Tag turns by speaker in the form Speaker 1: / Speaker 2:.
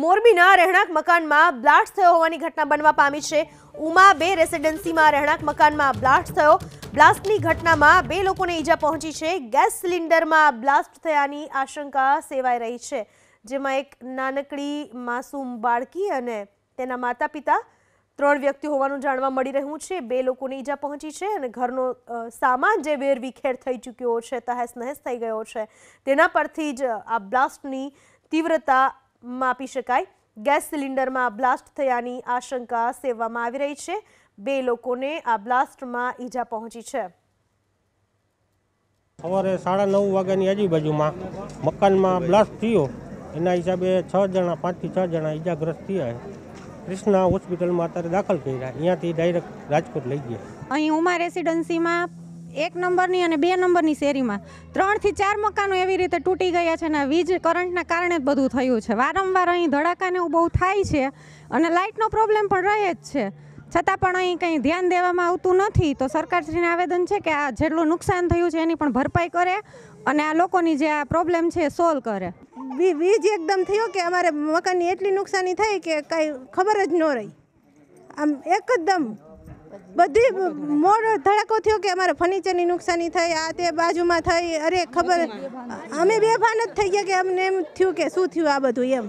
Speaker 1: મોરબીના રહેણાંક મકાનમાં બ્લાસ્ટ થયો હોવાની ઘટના બનવા પામી છે ઉમા બે રેસિડેન્સીમાં રહેણાંક મકાનમાં બ્લાસ્ટ થયો બ્લાસ્ટની ઘટનામાં બે લોકોને ઈજા પહોંચી છે ગેસ સિલિન્ડરમાં બ્લાસ્ટ થયાની આશંકા સેવાઈ રહી છે જેમાં એક નાનકડી માસૂમ બાળકી અને તેના માતા પિતા ત્રણ વ્યક્તિ હોવાનું જાણવા મળી રહ્યું છે બે લોકોને ઈજા પહોંચી છે અને ઘરનો સામાન જે વેરવિખેર થઈ ચૂક્યો છે તહેસ નહેસ થઈ ગયો છે તેના પરથી જ આ બ્લાસ્ટની તીવ્રતા માપી શકાય ગેસ સિલિન્ડરમાં બ્લાસ્ટ થયાની આશંકા સેવવામાં આવી રહી છે બે લોકોને આ બ્લાસ્ટમાં ઈજા પહોંચી છે
Speaker 2: સવારે સાડા નવ વાગ્યાની આજુબાજુમાં મકાનમાં બ્લાસ્ટ થયો એના હિસાબે છ જણા પાંચથી છ જણા ઈજાગ્રસ્ત થયા કૃષ્ણા હોસ્પિટલમાં અત્યારે દાખલ કર્યા અહીંયાથી ડાયરેક્ટ રાજકોટ લઈ ગયા
Speaker 3: અહીં ઉમા રેસિડન્સીમાં એક નંબરની અને બે નંબરની શેરીમાં ત્રણથી ચાર મકાનો એવી રીતે તૂટી ગયા છે અને વીજ કરંટના કારણે જ બધું થયું છે વારંવાર અહીં ધડાકાને એવું બહુ થાય છે અને લાઇટનો પ્રોબ્લેમ પણ રહે જ છે છતાં પણ અહીં કંઈ ધ્યાન દેવામાં આવતું નથી તો સરકારશ્રીને આવેદન છે કે આ જેટલું નુકસાન થયું છે એની પણ ભરપાઈ કરે અને આ લોકોની જે આ પ્રોબ્લેમ છે એ સોલ્વ કરે વીજ એકદમ થયો કે અમારે મકાનની
Speaker 4: એટલી નુકસાની થઈ કે કાંઈ ખબર જ ન રહી આમ એકદમ બધી મોટો ધડાકો થયો કે અમારે ફર્નિચરની નુકસાની થઈ આ તે બાજુમાં થઈ અરે ખબર અમે બેભાન જ થઈ ગયા કે અમને એમ થયું કે શું થયું આ બધું એમ